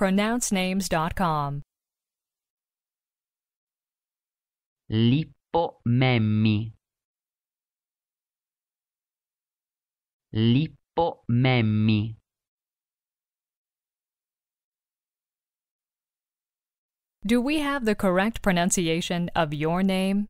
pronouncenames.com. Lipomemmi. Lipomemmi. Do we have the correct pronunciation of your name?